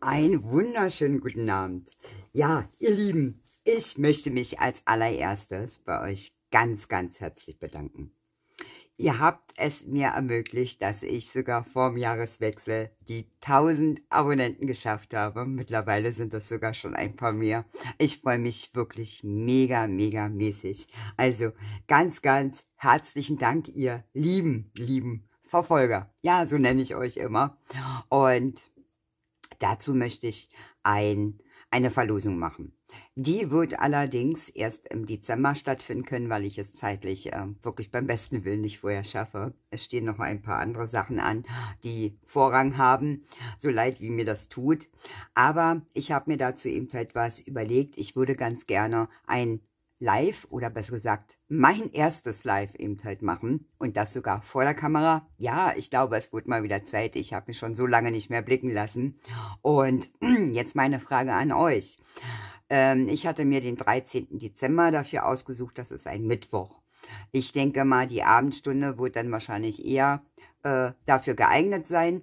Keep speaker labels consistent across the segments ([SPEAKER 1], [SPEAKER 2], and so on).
[SPEAKER 1] Einen wunderschönen guten Abend. Ja, ihr Lieben, ich möchte mich als allererstes bei euch ganz, ganz herzlich bedanken. Ihr habt es mir ermöglicht, dass ich sogar vorm Jahreswechsel die 1000 Abonnenten geschafft habe. Mittlerweile sind das sogar schon ein paar mehr. Ich freue mich wirklich mega, mega mäßig. Also ganz, ganz herzlichen Dank, ihr lieben, lieben Verfolger. Ja, so nenne ich euch immer. Und dazu möchte ich ein, eine Verlosung machen. Die wird allerdings erst im Dezember stattfinden können, weil ich es zeitlich äh, wirklich beim besten Willen nicht vorher schaffe. Es stehen noch ein paar andere Sachen an, die Vorrang haben, so leid wie mir das tut. Aber ich habe mir dazu eben etwas überlegt. Ich würde ganz gerne ein Live oder besser gesagt mein erstes Live eben halt machen und das sogar vor der Kamera. Ja, ich glaube, es wird mal wieder Zeit. Ich habe mich schon so lange nicht mehr blicken lassen. Und jetzt meine Frage an euch. Ähm, ich hatte mir den 13. Dezember dafür ausgesucht, das ist ein Mittwoch. Ich denke mal, die Abendstunde wird dann wahrscheinlich eher äh, dafür geeignet sein.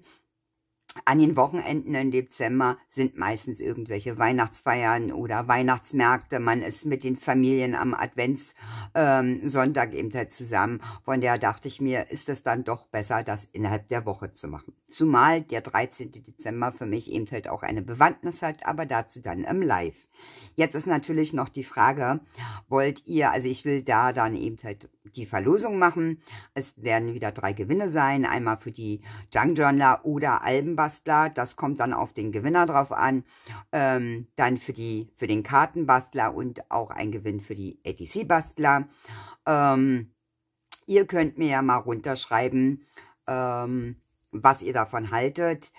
[SPEAKER 1] An den Wochenenden im Dezember sind meistens irgendwelche Weihnachtsfeiern oder Weihnachtsmärkte. Man ist mit den Familien am Adventssonntag ähm, eben halt zusammen. Von daher dachte ich mir, ist es dann doch besser, das innerhalb der Woche zu machen. Zumal der 13. Dezember für mich eben halt auch eine Bewandtnis hat, aber dazu dann im Live. Jetzt ist natürlich noch die Frage, wollt ihr, also ich will da dann eben halt die Verlosung machen. Es werden wieder drei Gewinne sein, einmal für die Junk Journaler oder Albenbastler Kartenbastler, das kommt dann auf den Gewinner drauf an, ähm, dann für, die, für den Kartenbastler und auch ein Gewinn für die ATC-Bastler. Ähm, ihr könnt mir ja mal runterschreiben, ähm, was ihr davon haltet,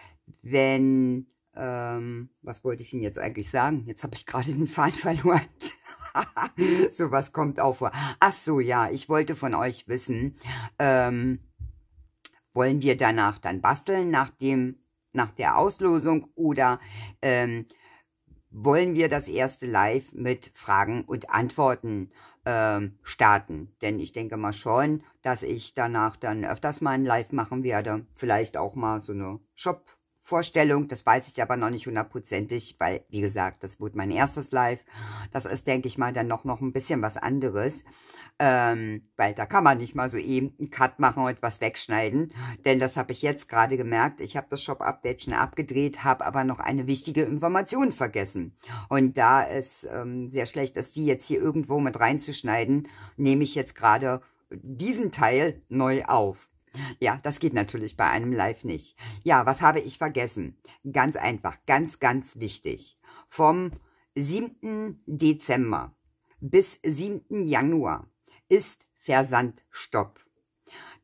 [SPEAKER 1] wenn, ähm, was wollte ich Ihnen jetzt eigentlich sagen? Jetzt habe ich gerade den Faden verloren. so was kommt auch vor. Ach so, ja, ich wollte von euch wissen, ähm, wollen wir danach dann basteln, nachdem nach der Auslosung oder ähm, wollen wir das erste Live mit Fragen und Antworten ähm, starten. Denn ich denke mal schon, dass ich danach dann öfters mal ein Live machen werde. Vielleicht auch mal so eine Shop- Vorstellung. Das weiß ich aber noch nicht hundertprozentig, weil, wie gesagt, das wird mein erstes Live. Das ist, denke ich mal, dann noch, noch ein bisschen was anderes. Ähm, weil da kann man nicht mal so eben einen Cut machen und was wegschneiden. Denn das habe ich jetzt gerade gemerkt. Ich habe das Shop-Update schon abgedreht, habe aber noch eine wichtige Information vergessen. Und da es ähm, sehr schlecht ist, die jetzt hier irgendwo mit reinzuschneiden, nehme ich jetzt gerade diesen Teil neu auf. Ja, das geht natürlich bei einem Live nicht. Ja, was habe ich vergessen? Ganz einfach, ganz, ganz wichtig. Vom 7. Dezember bis 7. Januar ist Versandstopp.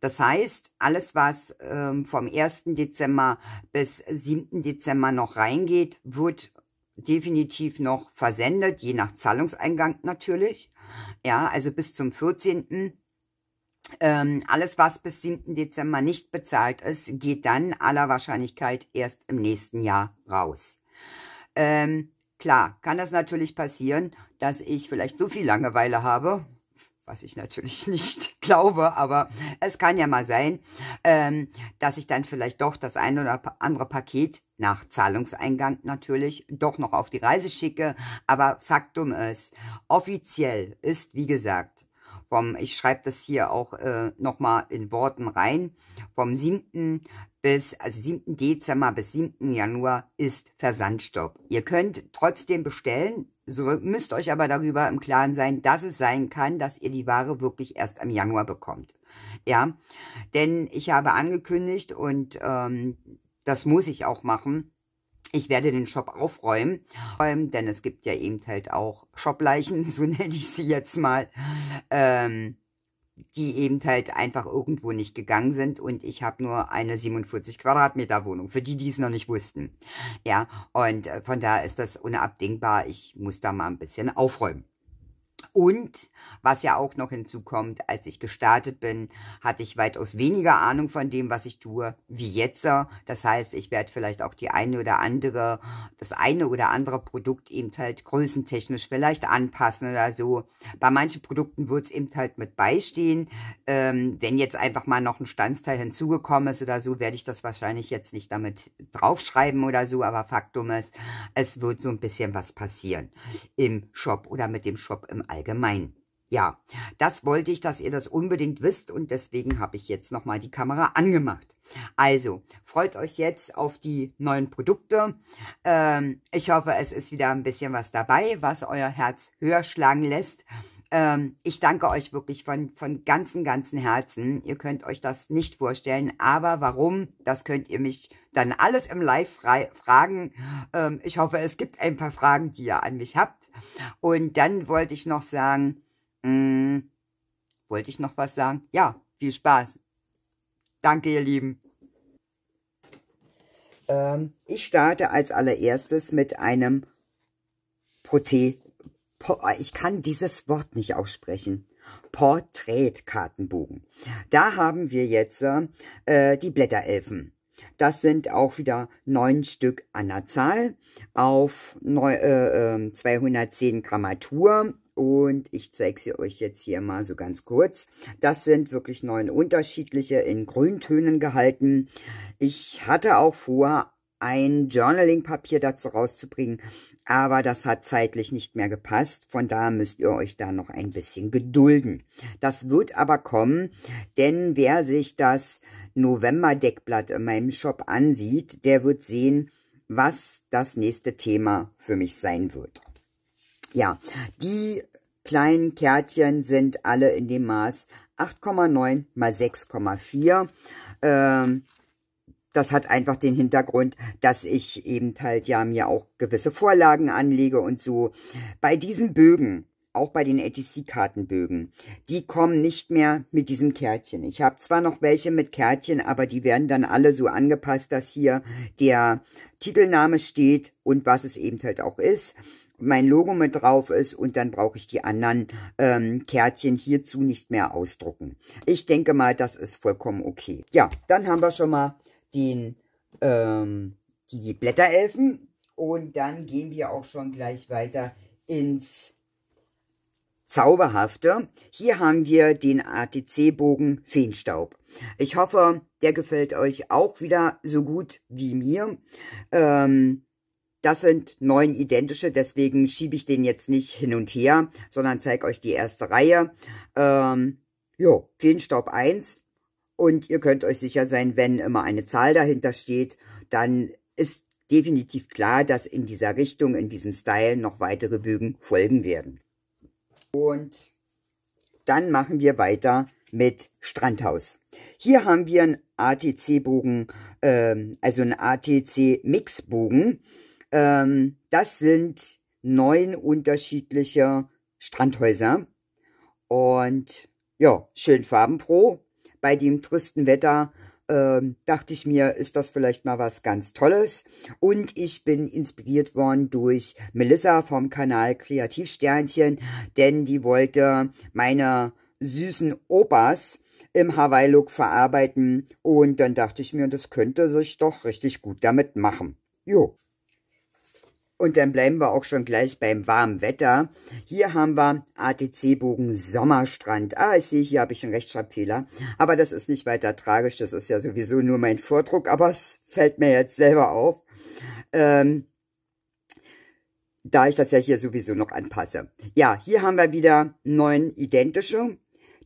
[SPEAKER 1] Das heißt, alles, was ähm, vom 1. Dezember bis 7. Dezember noch reingeht, wird definitiv noch versendet, je nach Zahlungseingang natürlich. Ja, also bis zum 14. Ähm, alles, was bis 7. Dezember nicht bezahlt ist, geht dann aller Wahrscheinlichkeit erst im nächsten Jahr raus. Ähm, klar, kann das natürlich passieren, dass ich vielleicht so viel Langeweile habe, was ich natürlich nicht glaube, aber es kann ja mal sein, ähm, dass ich dann vielleicht doch das ein oder andere Paket nach Zahlungseingang natürlich doch noch auf die Reise schicke. Aber Faktum ist, offiziell ist, wie gesagt, vom, ich schreibe das hier auch äh, nochmal in Worten rein, vom 7. bis, also 7. Dezember bis 7. Januar ist Versandstopp. Ihr könnt trotzdem bestellen, so müsst euch aber darüber im Klaren sein, dass es sein kann, dass ihr die Ware wirklich erst im Januar bekommt. Ja, denn ich habe angekündigt und ähm, das muss ich auch machen, ich werde den Shop aufräumen, denn es gibt ja eben halt auch Shopleichen, so nenne ich sie jetzt mal, ähm, die eben halt einfach irgendwo nicht gegangen sind und ich habe nur eine 47 Quadratmeter Wohnung, für die, die es noch nicht wussten. Ja, und äh, von daher ist das unabdingbar, ich muss da mal ein bisschen aufräumen. Und was ja auch noch hinzukommt, als ich gestartet bin, hatte ich weitaus weniger Ahnung von dem, was ich tue, wie jetzt. Das heißt, ich werde vielleicht auch die eine oder andere, das eine oder andere Produkt eben halt größentechnisch vielleicht anpassen oder so. Bei manchen Produkten wird es eben halt mit beistehen. Ähm, wenn jetzt einfach mal noch ein Standsteil hinzugekommen ist oder so, werde ich das wahrscheinlich jetzt nicht damit draufschreiben oder so. Aber Faktum ist, es wird so ein bisschen was passieren im Shop oder mit dem Shop im allgemein. Ja, das wollte ich, dass ihr das unbedingt wisst und deswegen habe ich jetzt nochmal die Kamera angemacht. Also, freut euch jetzt auf die neuen Produkte. Ähm, ich hoffe, es ist wieder ein bisschen was dabei, was euer Herz höher schlagen lässt. Ähm, ich danke euch wirklich von, von ganzem, ganzem Herzen. Ihr könnt euch das nicht vorstellen. Aber warum, das könnt ihr mich dann alles im Live fragen. Ähm, ich hoffe, es gibt ein paar Fragen, die ihr an mich habt. Und dann wollte ich noch sagen, mh, mm, wollte ich noch was sagen? Ja, viel Spaß. Danke, ihr Lieben. Ähm, ich starte als allererstes mit einem Proté äh, ich kann dieses Wort nicht aussprechen. Porträtkartenbogen. Da haben wir jetzt äh, äh, die Blätterelfen. Das sind auch wieder neun Stück an der Zahl auf neu, äh, 210 ähm, Grammatur. Und ich zeige sie euch jetzt hier mal so ganz kurz. Das sind wirklich neun unterschiedliche in Grüntönen gehalten. Ich hatte auch vor, ein Journaling-Papier dazu rauszubringen, aber das hat zeitlich nicht mehr gepasst. Von daher müsst ihr euch da noch ein bisschen gedulden. Das wird aber kommen, denn wer sich das November-Deckblatt in meinem Shop ansieht, der wird sehen, was das nächste Thema für mich sein wird. Ja, die kleinen Kärtchen sind alle in dem Maß 8,9 mal 6,4. Ähm, das hat einfach den Hintergrund, dass ich eben halt ja mir auch gewisse Vorlagen anlege und so. Bei diesen Bögen, auch bei den ATC-Kartenbögen, die kommen nicht mehr mit diesem Kärtchen. Ich habe zwar noch welche mit Kärtchen, aber die werden dann alle so angepasst, dass hier der Titelname steht und was es eben halt auch ist mein Logo mit drauf ist und dann brauche ich die anderen ähm, Kärtchen hierzu nicht mehr ausdrucken. Ich denke mal, das ist vollkommen okay. Ja, dann haben wir schon mal den, ähm, die Blätterelfen. Und dann gehen wir auch schon gleich weiter ins Zauberhafte. Hier haben wir den ATC-Bogen Feenstaub. Ich hoffe, der gefällt euch auch wieder so gut wie mir. Ähm, das sind neun identische, deswegen schiebe ich den jetzt nicht hin und her, sondern zeige euch die erste Reihe. Ähm, jo, Feenstaub 1, und ihr könnt euch sicher sein, wenn immer eine Zahl dahinter steht, dann ist definitiv klar, dass in dieser Richtung, in diesem Style noch weitere Bögen folgen werden. Und dann machen wir weiter mit Strandhaus. Hier haben wir einen ATC-Bogen, ähm, also einen ATC-Mixbogen. Ähm, das sind neun unterschiedliche Strandhäuser. Und ja, schön farbenfroh bei dem tristen Wetter ähm, dachte ich mir, ist das vielleicht mal was ganz Tolles. Und ich bin inspiriert worden durch Melissa vom Kanal Kreativsternchen, denn die wollte meine süßen Opas im Hawaii-Look verarbeiten. Und dann dachte ich mir, das könnte sich doch richtig gut damit machen. Jo. Und dann bleiben wir auch schon gleich beim warmen Wetter. Hier haben wir ATC-Bogen Sommerstrand. Ah, ich sehe, hier habe ich einen Rechtschreibfehler. Aber das ist nicht weiter tragisch. Das ist ja sowieso nur mein Vordruck. Aber es fällt mir jetzt selber auf. Ähm, da ich das ja hier sowieso noch anpasse. Ja, hier haben wir wieder neun identische.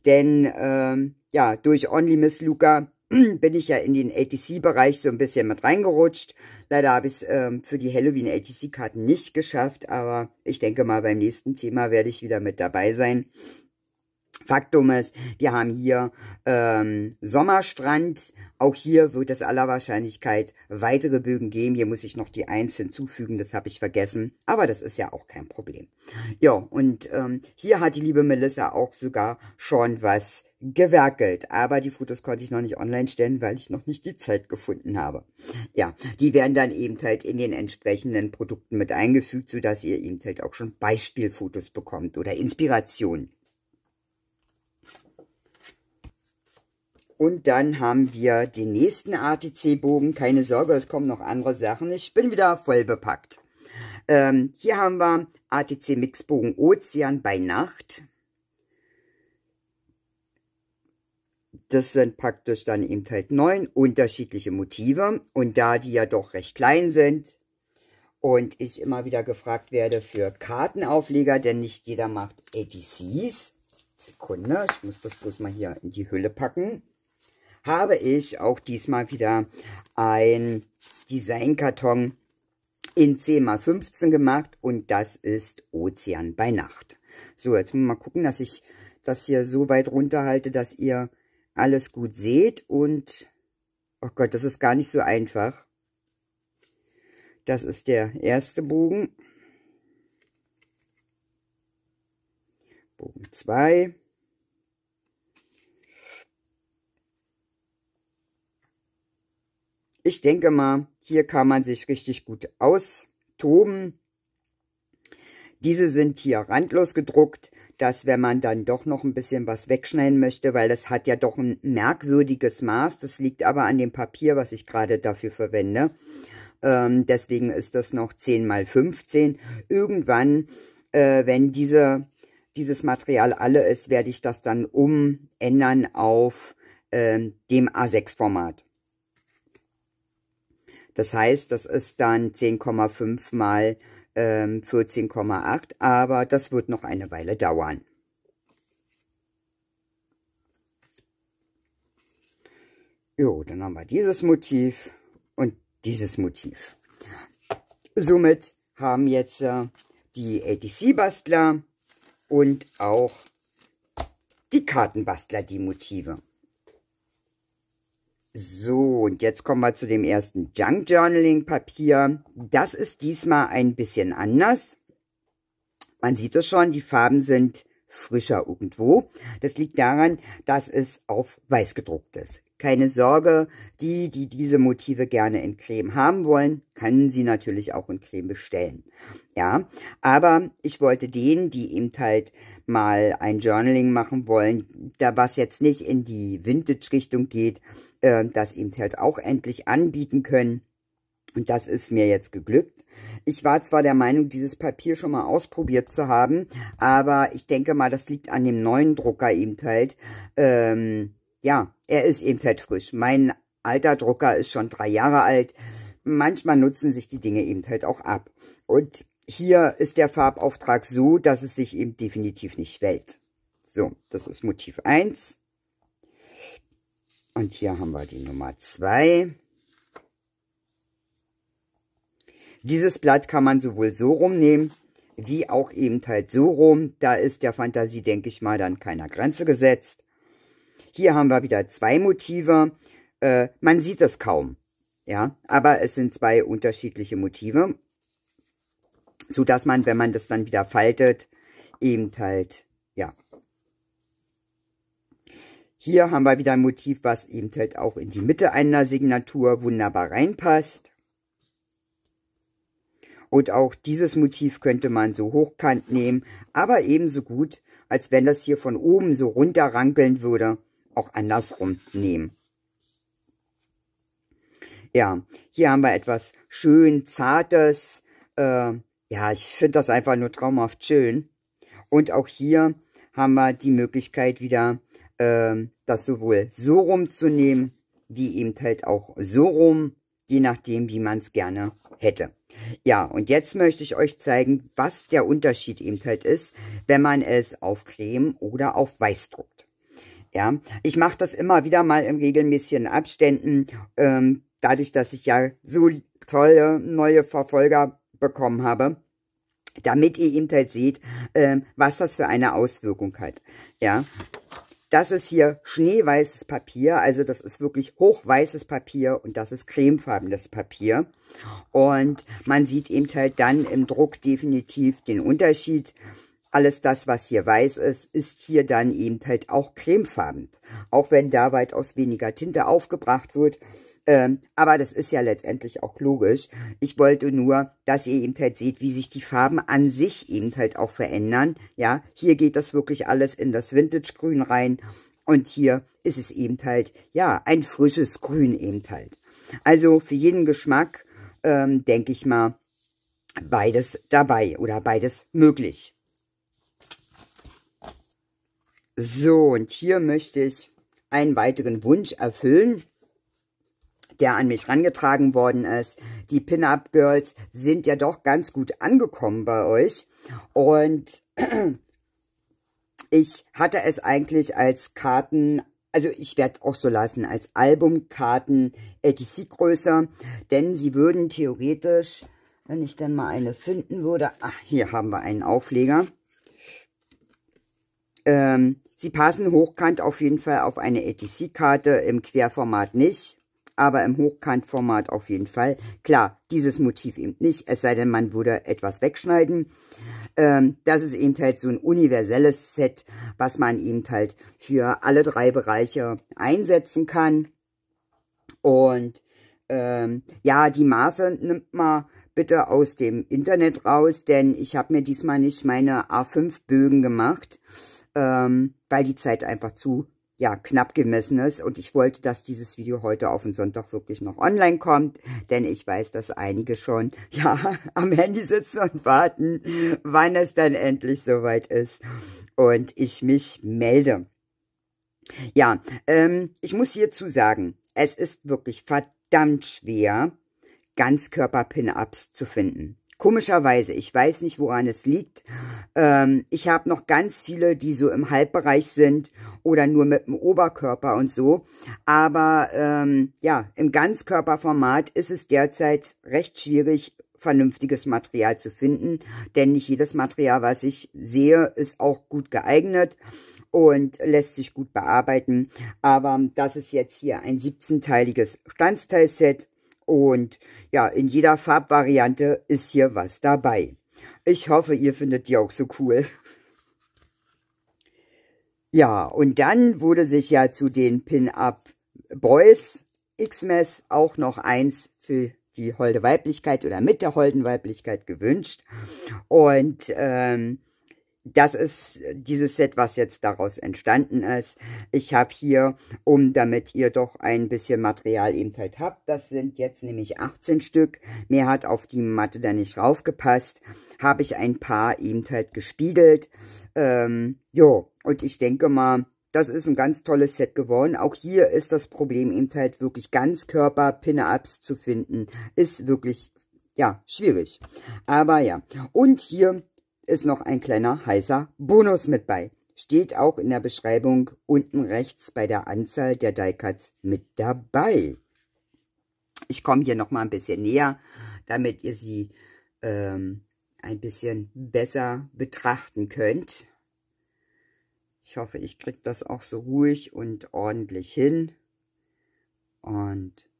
[SPEAKER 1] Denn, ähm, ja, durch Only Miss Luca bin ich ja in den ATC-Bereich so ein bisschen mit reingerutscht. Leider habe ich es ähm, für die Halloween-ATC-Karten nicht geschafft, aber ich denke mal, beim nächsten Thema werde ich wieder mit dabei sein. Faktum ist, wir haben hier ähm, Sommerstrand. Auch hier wird es aller Wahrscheinlichkeit weitere Bögen geben. Hier muss ich noch die Eins hinzufügen, das habe ich vergessen. Aber das ist ja auch kein Problem. Ja, und ähm, hier hat die liebe Melissa auch sogar schon was gewerkelt. Aber die Fotos konnte ich noch nicht online stellen, weil ich noch nicht die Zeit gefunden habe. Ja, die werden dann eben halt in den entsprechenden Produkten mit eingefügt, sodass ihr eben halt auch schon Beispielfotos bekommt oder Inspiration. Und dann haben wir den nächsten ATC-Bogen. Keine Sorge, es kommen noch andere Sachen. Ich bin wieder voll bepackt. Ähm, hier haben wir ATC Mixbogen Ozean bei Nacht. das sind praktisch dann eben halt neun unterschiedliche Motive. Und da die ja doch recht klein sind und ich immer wieder gefragt werde für Kartenaufleger, denn nicht jeder macht ADCs. Sekunde, ich muss das bloß mal hier in die Hülle packen. Habe ich auch diesmal wieder ein Designkarton in 10x15 gemacht und das ist Ozean bei Nacht. So, jetzt muss man mal gucken, dass ich das hier so weit runterhalte, dass ihr alles gut seht und, oh Gott, das ist gar nicht so einfach. Das ist der erste Bogen. Bogen 2. Ich denke mal, hier kann man sich richtig gut austoben. Diese sind hier randlos gedruckt, dass wenn man dann doch noch ein bisschen was wegschneiden möchte, weil das hat ja doch ein merkwürdiges Maß, das liegt aber an dem Papier, was ich gerade dafür verwende. Ähm, deswegen ist das noch 10 mal 15. Irgendwann, äh, wenn diese, dieses Material alle ist, werde ich das dann umändern auf äh, dem A6-Format. Das heißt, das ist dann 10,5 mal 14,8, ähm, aber das wird noch eine Weile dauern. Jo, dann haben wir dieses Motiv und dieses Motiv. Somit haben jetzt äh, die ATC-Bastler und auch die Kartenbastler die Motive. So, und jetzt kommen wir zu dem ersten Junk Journaling Papier. Das ist diesmal ein bisschen anders. Man sieht es schon, die Farben sind frischer irgendwo. Das liegt daran, dass es auf weiß gedruckt ist. Keine Sorge, die, die diese Motive gerne in Creme haben wollen, können sie natürlich auch in Creme bestellen. Ja, aber ich wollte denen, die eben halt mal ein Journaling machen wollen, da was jetzt nicht in die Vintage-Richtung geht, äh, das eben halt auch endlich anbieten können. Und das ist mir jetzt geglückt. Ich war zwar der Meinung, dieses Papier schon mal ausprobiert zu haben, aber ich denke mal, das liegt an dem neuen Drucker eben halt. Ähm, ja, er ist eben halt frisch. Mein alter Drucker ist schon drei Jahre alt. Manchmal nutzen sich die Dinge eben halt auch ab. Und hier ist der Farbauftrag so, dass es sich eben definitiv nicht wählt. So, das ist Motiv eins. Und hier haben wir die Nummer 2. Dieses Blatt kann man sowohl so rumnehmen, wie auch eben halt so rum. Da ist der Fantasie, denke ich mal, dann keiner Grenze gesetzt. Hier haben wir wieder zwei Motive. Äh, man sieht es kaum, ja, aber es sind zwei unterschiedliche Motive, Sodass man, wenn man das dann wieder faltet, eben halt, ja, hier haben wir wieder ein Motiv, was eben halt auch in die Mitte einer Signatur wunderbar reinpasst. Und auch dieses Motiv könnte man so hochkant nehmen, aber ebenso gut, als wenn das hier von oben so runter rankeln würde, auch andersrum nehmen. Ja, hier haben wir etwas schön Zartes. Äh, ja, ich finde das einfach nur traumhaft schön. Und auch hier haben wir die Möglichkeit wieder, ähm, das sowohl so rum zu nehmen, wie eben halt auch so rum, je nachdem, wie man es gerne hätte. Ja, und jetzt möchte ich euch zeigen, was der Unterschied eben halt ist, wenn man es auf Creme oder auf Weiß druckt. Ja, ich mache das immer wieder mal in regelmäßigen Abständen, ähm, dadurch, dass ich ja so tolle neue Verfolger bekommen habe, damit ihr eben halt seht, ähm, was das für eine Auswirkung hat. Ja, das ist hier schneeweißes Papier, also das ist wirklich hochweißes Papier und das ist cremefarbenes Papier. Und man sieht eben halt dann im Druck definitiv den Unterschied. Alles das, was hier weiß ist, ist hier dann eben halt auch cremefarben. Auch wenn da weitaus weniger Tinte aufgebracht wird, ähm, aber das ist ja letztendlich auch logisch. Ich wollte nur, dass ihr eben halt seht, wie sich die Farben an sich eben halt auch verändern. Ja, hier geht das wirklich alles in das Vintage-Grün rein. Und hier ist es eben halt, ja, ein frisches Grün eben halt. Also für jeden Geschmack, ähm, denke ich mal, beides dabei oder beides möglich. So, und hier möchte ich einen weiteren Wunsch erfüllen der an mich rangetragen worden ist. Die Pin-Up-Girls sind ja doch ganz gut angekommen bei euch. Und ich hatte es eigentlich als Karten, also ich werde es auch so lassen, als Albumkarten ATC größer, denn sie würden theoretisch, wenn ich dann mal eine finden würde, ach, hier haben wir einen Aufleger. Ähm, sie passen hochkant auf jeden Fall auf eine ATC-Karte, im Querformat nicht aber im Hochkantformat auf jeden Fall. Klar, dieses Motiv eben nicht, es sei denn, man würde etwas wegschneiden. Ähm, das ist eben halt so ein universelles Set, was man eben halt für alle drei Bereiche einsetzen kann. Und ähm, ja, die Maße nimmt man bitte aus dem Internet raus, denn ich habe mir diesmal nicht meine A5-Bögen gemacht, ähm, weil die Zeit einfach zu ja, knapp gemessen ist. und ich wollte, dass dieses Video heute auf den Sonntag wirklich noch online kommt, denn ich weiß, dass einige schon, ja, am Handy sitzen und warten, wann es dann endlich soweit ist und ich mich melde. Ja, ähm, ich muss hierzu sagen, es ist wirklich verdammt schwer, Ganzkörper-Pin-Ups zu finden. Komischerweise, ich weiß nicht, woran es liegt. Ähm, ich habe noch ganz viele, die so im Halbbereich sind oder nur mit dem Oberkörper und so. Aber ähm, ja, im Ganzkörperformat ist es derzeit recht schwierig, vernünftiges Material zu finden. Denn nicht jedes Material, was ich sehe, ist auch gut geeignet und lässt sich gut bearbeiten. Aber das ist jetzt hier ein 17-teiliges Standsteilset und ja, in jeder Farbvariante ist hier was dabei. Ich hoffe, ihr findet die auch so cool. Ja, und dann wurde sich ja zu den Pin-Up Boys X-Mess auch noch eins für die holde Weiblichkeit oder mit der holden Weiblichkeit gewünscht. Und ähm, das ist dieses Set, was jetzt daraus entstanden ist. Ich habe hier, um damit ihr doch ein bisschen Material eben halt habt, das sind jetzt nämlich 18 Stück. mehr hat auf die Matte da nicht raufgepasst. Habe ich ein paar eben halt gespiegelt. Ähm, jo, und ich denke mal, das ist ein ganz tolles Set geworden. Auch hier ist das Problem eben halt wirklich ganz Körper pin ups zu finden. Ist wirklich, ja, schwierig. Aber ja, und hier ist noch ein kleiner heißer Bonus mit bei. Steht auch in der Beschreibung unten rechts bei der Anzahl der Die-Cuts mit dabei. Ich komme hier nochmal ein bisschen näher, damit ihr sie ähm, ein bisschen besser betrachten könnt. Ich hoffe, ich kriege das auch so ruhig und ordentlich hin. Und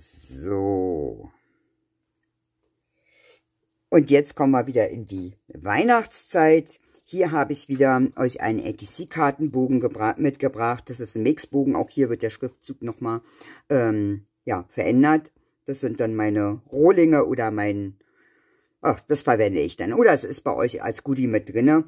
[SPEAKER 1] So. Und jetzt kommen wir wieder in die Weihnachtszeit. Hier habe ich wieder euch einen ATC-Kartenbogen mitgebracht. Das ist ein Mixbogen. Auch hier wird der Schriftzug nochmal ähm, ja, verändert. Das sind dann meine Rohlinge oder mein... Ach, das verwende ich dann. Oder es ist bei euch als Goodie mit drinne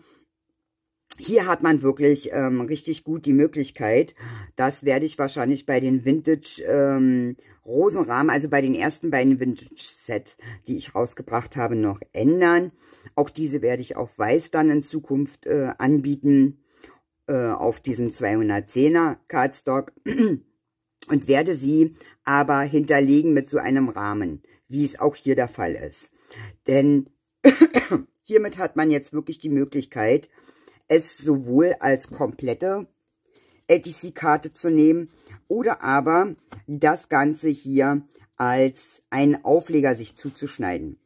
[SPEAKER 1] hier hat man wirklich ähm, richtig gut die Möglichkeit, das werde ich wahrscheinlich bei den Vintage ähm, Rosenrahmen, also bei den ersten beiden Vintage Set, die ich rausgebracht habe, noch ändern. Auch diese werde ich auf Weiß dann in Zukunft äh, anbieten, äh, auf diesem 210er Cardstock und werde sie aber hinterlegen mit so einem Rahmen, wie es auch hier der Fall ist. Denn hiermit hat man jetzt wirklich die Möglichkeit, es sowohl als komplette LTC-Karte zu nehmen oder aber das Ganze hier als einen Aufleger sich zuzuschneiden.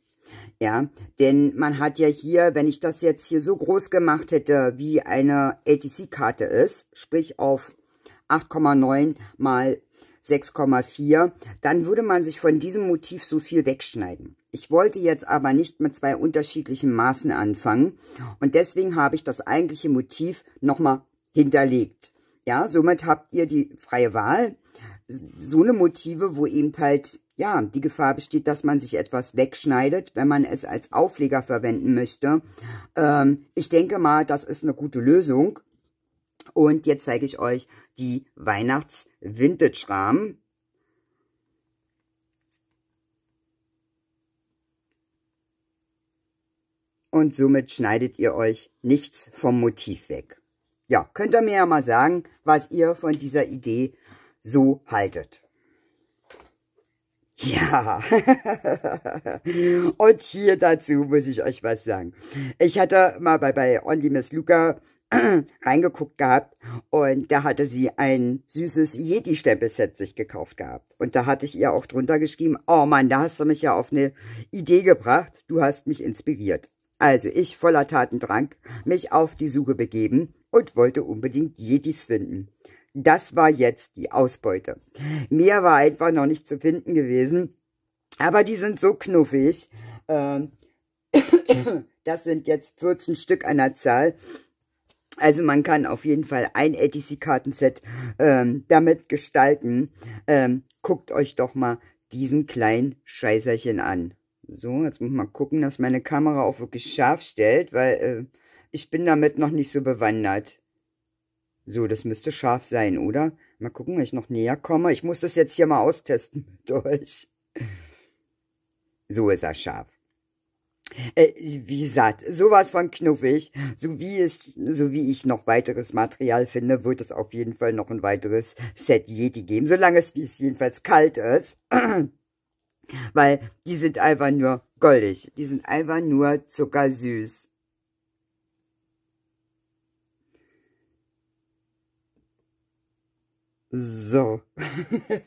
[SPEAKER 1] Ja, denn man hat ja hier, wenn ich das jetzt hier so groß gemacht hätte, wie eine ATC-Karte ist, sprich auf 8,9 mal 6,4, dann würde man sich von diesem Motiv so viel wegschneiden. Ich wollte jetzt aber nicht mit zwei unterschiedlichen Maßen anfangen und deswegen habe ich das eigentliche Motiv nochmal hinterlegt. Ja, somit habt ihr die freie Wahl. So eine Motive, wo eben halt, ja, die Gefahr besteht, dass man sich etwas wegschneidet, wenn man es als Aufleger verwenden möchte. Ähm, ich denke mal, das ist eine gute Lösung. Und jetzt zeige ich euch die Weihnachts-Vintage-Rahmen. und somit schneidet ihr euch nichts vom Motiv weg. Ja, könnt ihr mir ja mal sagen, was ihr von dieser Idee so haltet. Ja, und hier dazu muss ich euch was sagen. Ich hatte mal bei, bei Only Miss Luca reingeguckt gehabt und da hatte sie ein süßes Yeti-Stempelset sich gekauft gehabt. Und da hatte ich ihr auch drunter geschrieben, oh Mann, da hast du mich ja auf eine Idee gebracht, du hast mich inspiriert. Also ich voller Tatendrang mich auf die Suche begeben und wollte unbedingt Yetis finden. Das war jetzt die Ausbeute. Mehr war einfach noch nicht zu finden gewesen, aber die sind so knuffig. Ähm, das sind jetzt 14 Stück an der Zahl. Also man kann auf jeden Fall ein ATC-Kartenset ähm, damit gestalten. Ähm, guckt euch doch mal diesen kleinen Scheißerchen an. So, jetzt muss ich mal gucken, dass meine Kamera auch wirklich scharf stellt, weil äh, ich bin damit noch nicht so bewandert. So, das müsste scharf sein, oder? Mal gucken, wenn ich noch näher komme. Ich muss das jetzt hier mal austesten mit euch. So ist er scharf. Äh, wie gesagt, sowas von knuffig. So wie, es, so wie ich noch weiteres Material finde, wird es auf jeden Fall noch ein weiteres Set Yeti geben, solange es, wie es jedenfalls kalt ist. Weil die sind einfach nur goldig. Die sind einfach nur zuckersüß. So.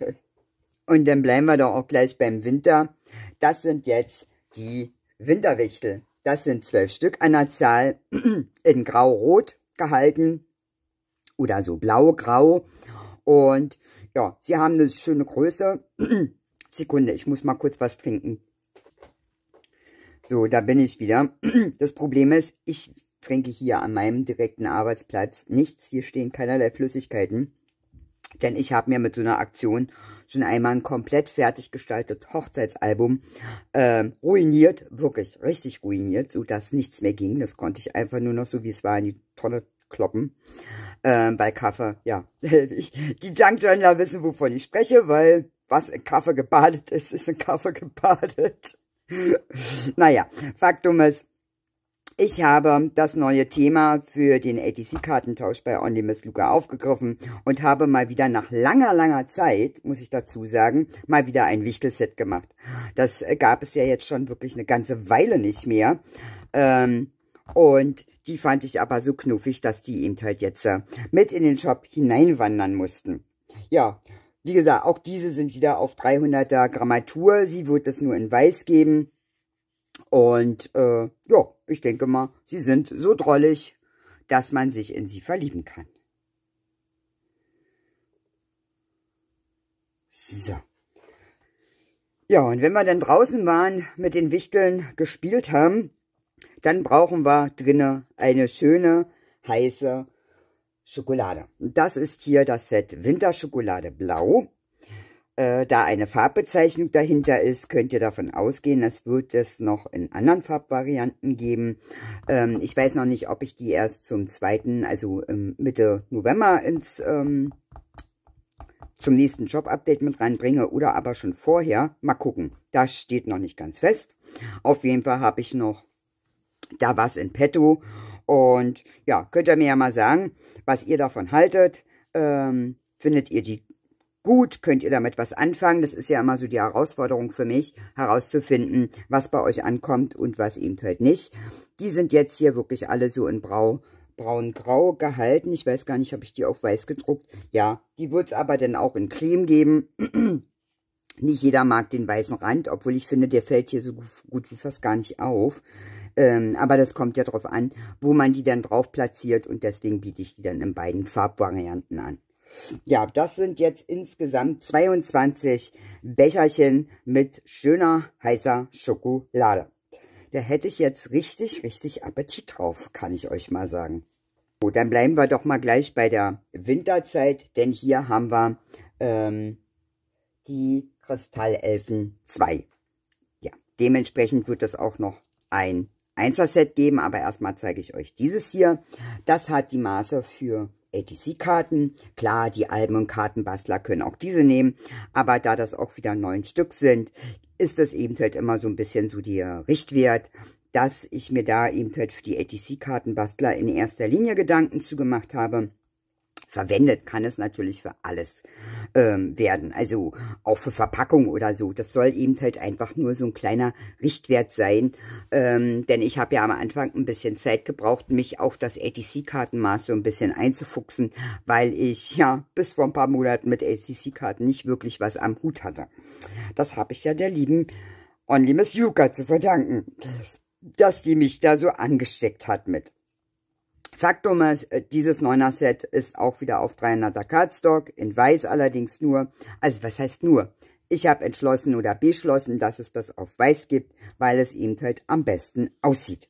[SPEAKER 1] Und dann bleiben wir doch auch gleich beim Winter. Das sind jetzt die Winterwichtel. Das sind zwölf Stück an der Zahl in grau-rot gehalten oder so blau-grau. Und ja, sie haben eine schöne Größe. Sekunde, ich muss mal kurz was trinken. So, da bin ich wieder. Das Problem ist, ich trinke hier an meinem direkten Arbeitsplatz nichts. Hier stehen keinerlei Flüssigkeiten. Denn ich habe mir mit so einer Aktion schon einmal ein komplett fertig gestaltet Hochzeitsalbum äh, ruiniert. Wirklich, richtig ruiniert, sodass nichts mehr ging. Das konnte ich einfach nur noch so, wie es war, in die Tonne kloppen. Äh, bei Kaffee, ja. helfe ich. die junk Dankjournaler wissen, wovon ich spreche, weil was in Kaffee gebadet ist, ist in Kaffee gebadet. naja, Faktum ist, ich habe das neue Thema für den ATC-Kartentausch bei Onlymiss Luca aufgegriffen und habe mal wieder nach langer, langer Zeit, muss ich dazu sagen, mal wieder ein Wichtelset gemacht. Das gab es ja jetzt schon wirklich eine ganze Weile nicht mehr. Ähm, und die fand ich aber so knuffig, dass die eben halt jetzt äh, mit in den Shop hineinwandern mussten. Ja, wie gesagt, auch diese sind wieder auf 300er Grammatur. Sie wird es nur in weiß geben. Und äh, ja, ich denke mal, sie sind so drollig, dass man sich in sie verlieben kann. So. Ja, und wenn wir dann draußen waren, mit den Wichteln gespielt haben, dann brauchen wir drinnen eine schöne, heiße Schokolade. Das ist hier das Set Winterschokolade Blau. Äh, da eine Farbbezeichnung dahinter ist, könnt ihr davon ausgehen, das wird es noch in anderen Farbvarianten geben. Ähm, ich weiß noch nicht, ob ich die erst zum zweiten, also ähm, Mitte November ins ähm, zum nächsten Job-Update mit reinbringe oder aber schon vorher. Mal gucken, das steht noch nicht ganz fest. Auf jeden Fall habe ich noch da was in petto und ja, könnt ihr mir ja mal sagen, was ihr davon haltet. Ähm, findet ihr die gut? Könnt ihr damit was anfangen? Das ist ja immer so die Herausforderung für mich, herauszufinden, was bei euch ankommt und was eben halt nicht. Die sind jetzt hier wirklich alle so in Brau, braun-grau gehalten. Ich weiß gar nicht, habe ich die auf weiß gedruckt. Ja, die wird es aber dann auch in Creme geben. Nicht jeder mag den weißen Rand, obwohl ich finde, der fällt hier so gut wie fast gar nicht auf. Ähm, aber das kommt ja darauf an, wo man die dann drauf platziert und deswegen biete ich die dann in beiden Farbvarianten an. Ja, das sind jetzt insgesamt 22 Becherchen mit schöner, heißer Schokolade. Da hätte ich jetzt richtig, richtig Appetit drauf, kann ich euch mal sagen. So, dann bleiben wir doch mal gleich bei der Winterzeit, denn hier haben wir ähm, die Kristallelfen 2. Ja, dementsprechend wird das auch noch ein Einser-Set geben, aber erstmal zeige ich euch dieses hier. Das hat die Maße für ATC-Karten. Klar, die Alben- und Kartenbastler können auch diese nehmen, aber da das auch wieder neun Stück sind, ist das eben halt immer so ein bisschen so der Richtwert, dass ich mir da eben halt für die ATC-Kartenbastler in erster Linie Gedanken zugemacht habe verwendet, kann es natürlich für alles ähm, werden. Also auch für Verpackung oder so. Das soll eben halt einfach nur so ein kleiner Richtwert sein. Ähm, denn ich habe ja am Anfang ein bisschen Zeit gebraucht, mich auf das ATC-Kartenmaß so ein bisschen einzufuchsen, weil ich ja bis vor ein paar Monaten mit ATC-Karten nicht wirklich was am Hut hatte. Das habe ich ja der lieben Only Miss Yuka zu verdanken, dass die mich da so angesteckt hat mit. Faktum ist, äh, dieses 9er Set ist auch wieder auf 300er Cardstock, in weiß allerdings nur. Also was heißt nur? Ich habe entschlossen oder beschlossen, dass es das auf weiß gibt, weil es eben halt am besten aussieht.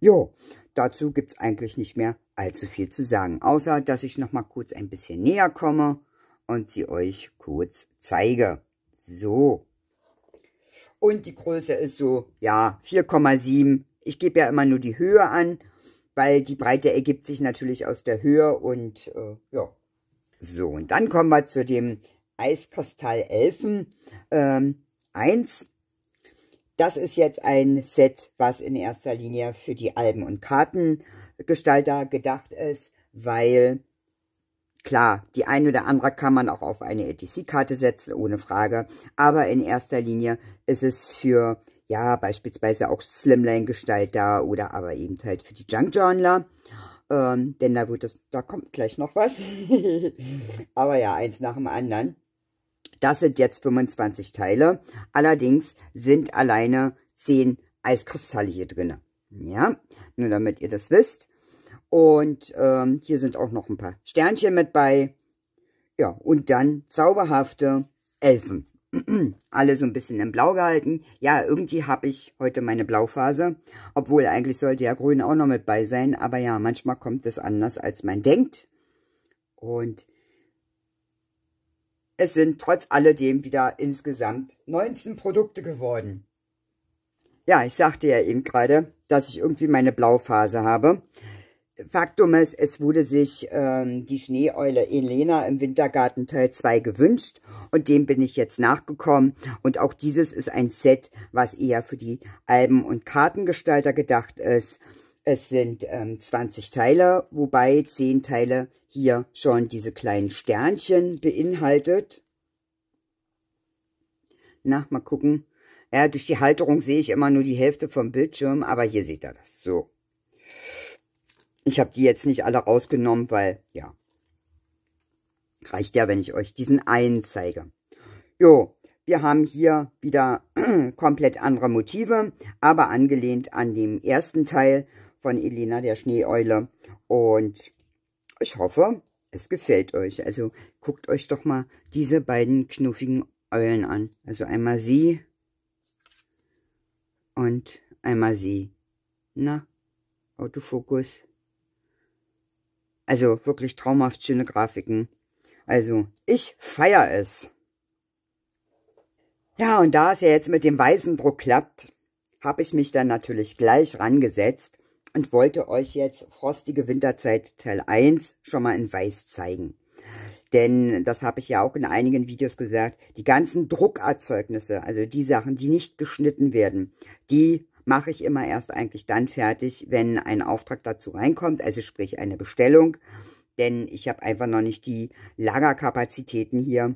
[SPEAKER 1] Jo, dazu gibt's eigentlich nicht mehr allzu viel zu sagen, außer dass ich nochmal kurz ein bisschen näher komme und sie euch kurz zeige. So. Und die Größe ist so, ja, 4,7. Ich gebe ja immer nur die Höhe an weil die Breite ergibt sich natürlich aus der Höhe und äh, ja. So, und dann kommen wir zu dem Eiskristall Elfen ähm, 1. Das ist jetzt ein Set, was in erster Linie für die Alben- und Kartengestalter gedacht ist, weil Klar, die ein oder andere kann man auch auf eine ETC-Karte setzen, ohne Frage. Aber in erster Linie ist es für ja, beispielsweise auch Slimline-Gestalter oder aber eben halt für die Junk-Journaler. Ähm, denn da wird das, da kommt gleich noch was. aber ja, eins nach dem anderen. Das sind jetzt 25 Teile. Allerdings sind alleine 10 Eiskristalle hier drin. Ja, nur damit ihr das wisst. Und ähm, hier sind auch noch ein paar Sternchen mit bei. Ja, und dann zauberhafte Elfen. alle so ein bisschen im Blau gehalten. Ja, irgendwie habe ich heute meine Blauphase. Obwohl, eigentlich sollte ja Grün auch noch mit bei sein. Aber ja, manchmal kommt es anders, als man denkt. Und es sind trotz alledem wieder insgesamt 19 Produkte geworden. Ja, ich sagte ja eben gerade, dass ich irgendwie meine Blauphase habe. Faktum ist, es wurde sich ähm, die Schneeeule Elena im Wintergarten Teil 2 gewünscht und dem bin ich jetzt nachgekommen. Und auch dieses ist ein Set, was eher für die Alben- und Kartengestalter gedacht ist. Es sind ähm, 20 Teile, wobei 10 Teile hier schon diese kleinen Sternchen beinhaltet. Na, mal gucken. Ja, durch die Halterung sehe ich immer nur die Hälfte vom Bildschirm, aber hier seht ihr das. So, ich habe die jetzt nicht alle rausgenommen, weil, ja, reicht ja, wenn ich euch diesen einen zeige. Jo, wir haben hier wieder komplett andere Motive, aber angelehnt an dem ersten Teil von Elena der Schneeeule. Und ich hoffe, es gefällt euch. Also guckt euch doch mal diese beiden knuffigen Eulen an. Also einmal sie und einmal sie. Na, Autofokus. Also wirklich traumhaft schöne Grafiken. Also ich feiere es. Ja, und da es ja jetzt mit dem weißen Druck klappt, habe ich mich dann natürlich gleich rangesetzt und wollte euch jetzt Frostige Winterzeit Teil 1 schon mal in weiß zeigen. Denn, das habe ich ja auch in einigen Videos gesagt, die ganzen Druckerzeugnisse, also die Sachen, die nicht geschnitten werden, die mache ich immer erst eigentlich dann fertig, wenn ein Auftrag dazu reinkommt, also sprich eine Bestellung. Denn ich habe einfach noch nicht die Lagerkapazitäten hier,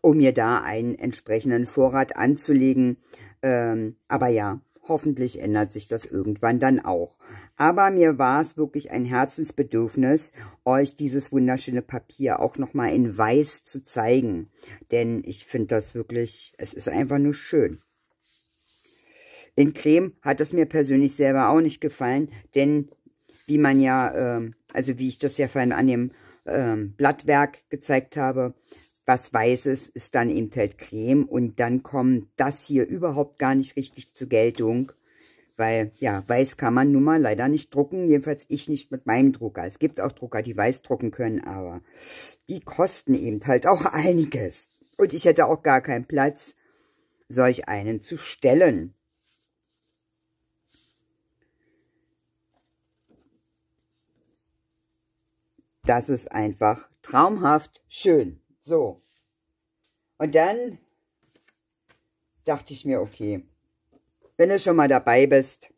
[SPEAKER 1] um mir da einen entsprechenden Vorrat anzulegen. Ähm, aber ja, hoffentlich ändert sich das irgendwann dann auch. Aber mir war es wirklich ein Herzensbedürfnis, euch dieses wunderschöne Papier auch nochmal in weiß zu zeigen. Denn ich finde das wirklich, es ist einfach nur schön. Den Creme hat das mir persönlich selber auch nicht gefallen, denn wie man ja, äh, also wie ich das ja vorhin an dem äh, Blattwerk gezeigt habe, was weiß ist, ist dann eben halt Creme und dann kommt das hier überhaupt gar nicht richtig zur Geltung, weil ja, Weiß kann man nun mal leider nicht drucken, jedenfalls ich nicht mit meinem Drucker. Es gibt auch Drucker, die Weiß drucken können, aber die kosten eben halt auch einiges. Und ich hätte auch gar keinen Platz, solch einen zu stellen. das ist einfach traumhaft schön. So. Und dann dachte ich mir, okay, wenn du schon mal dabei bist,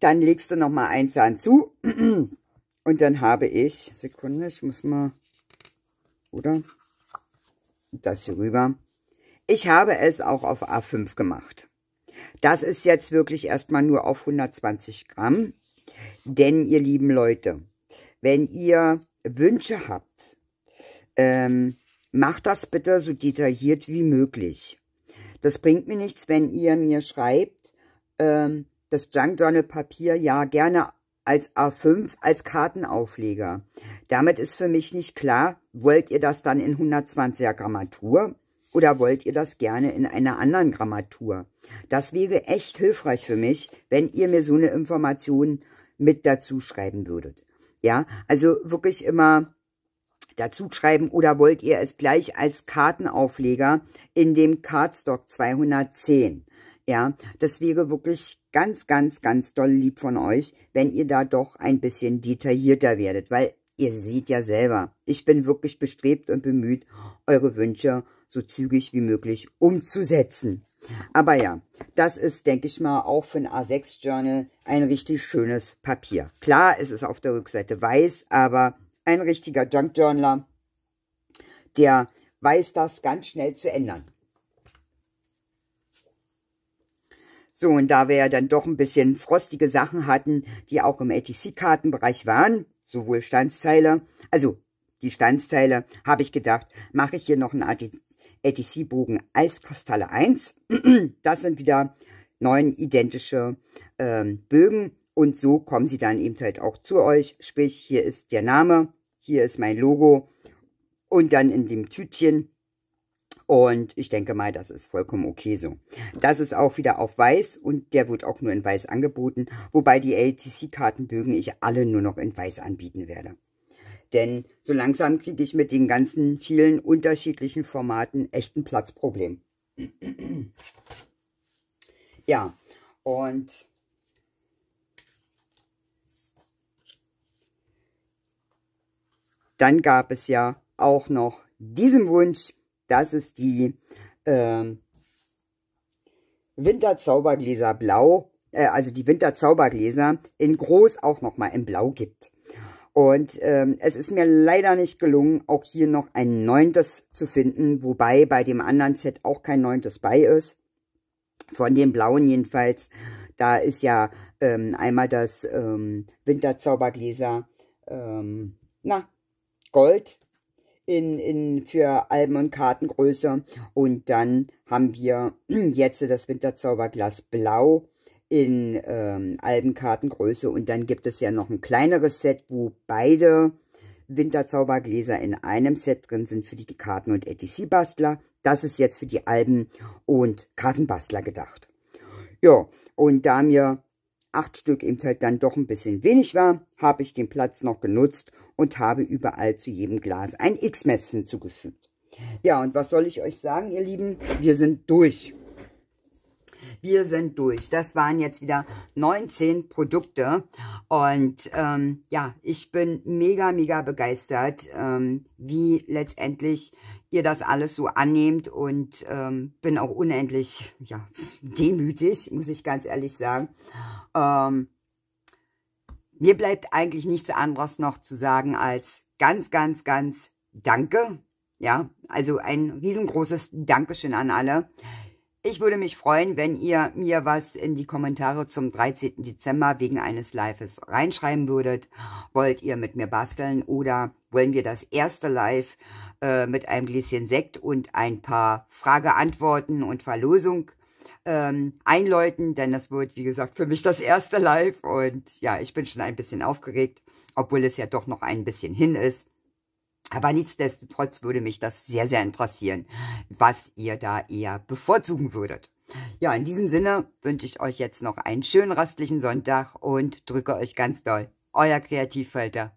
[SPEAKER 1] dann legst du noch mal einen Zahn zu. Und dann habe ich, Sekunde, ich muss mal, oder? Das hier rüber. Ich habe es auch auf A5 gemacht. Das ist jetzt wirklich erstmal nur auf 120 Gramm. Denn, ihr lieben Leute, wenn ihr Wünsche habt, ähm, macht das bitte so detailliert wie möglich. Das bringt mir nichts, wenn ihr mir schreibt, ähm, das Junk Journal Papier ja gerne als A5 als Kartenaufleger. Damit ist für mich nicht klar, wollt ihr das dann in 120er Grammatur oder wollt ihr das gerne in einer anderen Grammatur? Das wäre echt hilfreich für mich, wenn ihr mir so eine Information mit dazu schreiben würdet. Ja, also wirklich immer dazu schreiben oder wollt ihr es gleich als Kartenaufleger in dem Cardstock 210. Ja, das wäre wirklich ganz, ganz, ganz doll lieb von euch, wenn ihr da doch ein bisschen detaillierter werdet, weil ihr seht ja selber, ich bin wirklich bestrebt und bemüht, eure Wünsche so zügig wie möglich umzusetzen. Aber ja, das ist, denke ich mal, auch für ein A6-Journal ein richtig schönes Papier. Klar, es ist auf der Rückseite weiß, aber ein richtiger Junk-Journaler, der weiß das ganz schnell zu ändern. So, und da wir ja dann doch ein bisschen frostige Sachen hatten, die auch im ATC-Kartenbereich waren, sowohl Standsteile, also die Standsteile, habe ich gedacht, mache ich hier noch ein ATC-Bogen Eiskristalle 1. Das sind wieder neun identische ähm, Bögen und so kommen sie dann eben halt auch zu euch. Sprich, hier ist der Name, hier ist mein Logo und dann in dem Tütchen. Und ich denke mal, das ist vollkommen okay so. Das ist auch wieder auf Weiß und der wird auch nur in Weiß angeboten, wobei die LTC-Kartenbögen ich alle nur noch in Weiß anbieten werde denn so langsam kriege ich mit den ganzen vielen unterschiedlichen Formaten echt ein Platzproblem. ja, und dann gab es ja auch noch diesen Wunsch, dass es die äh, Winterzaubergläser Blau, äh, also die Winterzaubergläser in groß auch nochmal in Blau gibt. Und ähm, es ist mir leider nicht gelungen, auch hier noch ein neuntes zu finden, wobei bei dem anderen Set auch kein neuntes bei ist. Von den blauen jedenfalls. Da ist ja ähm, einmal das ähm, Winterzaubergläser, ähm, na, Gold in, in, für Alben- und Kartengröße. Und dann haben wir jetzt das Winterzauberglas Blau in ähm, Albenkartengröße. Und dann gibt es ja noch ein kleineres Set, wo beide Winterzaubergläser in einem Set drin sind für die Karten- und ETC-Bastler. Das ist jetzt für die Alben- und Kartenbastler gedacht. Ja, und da mir acht Stück eben halt dann doch ein bisschen wenig war, habe ich den Platz noch genutzt und habe überall zu jedem Glas ein X-Mess hinzugefügt. Ja, und was soll ich euch sagen, ihr Lieben? Wir sind durch wir sind durch. Das waren jetzt wieder 19 Produkte. Und ähm, ja, ich bin mega, mega begeistert, ähm, wie letztendlich ihr das alles so annehmt und ähm, bin auch unendlich ja, demütig, muss ich ganz ehrlich sagen. Ähm, mir bleibt eigentlich nichts anderes noch zu sagen als ganz, ganz, ganz danke. Ja, also ein riesengroßes Dankeschön an alle. Ich würde mich freuen, wenn ihr mir was in die Kommentare zum 13. Dezember wegen eines Lives reinschreiben würdet. Wollt ihr mit mir basteln oder wollen wir das erste Live äh, mit einem Gläschen Sekt und ein paar Frage-Antworten und Verlosung ähm, einläuten, denn das wird, wie gesagt, für mich das erste Live und ja, ich bin schon ein bisschen aufgeregt, obwohl es ja doch noch ein bisschen hin ist. Aber nichtsdestotrotz würde mich das sehr, sehr interessieren, was ihr da eher bevorzugen würdet. Ja, in diesem Sinne wünsche ich euch jetzt noch einen schönen restlichen Sonntag und drücke euch ganz doll. Euer Kreativfalter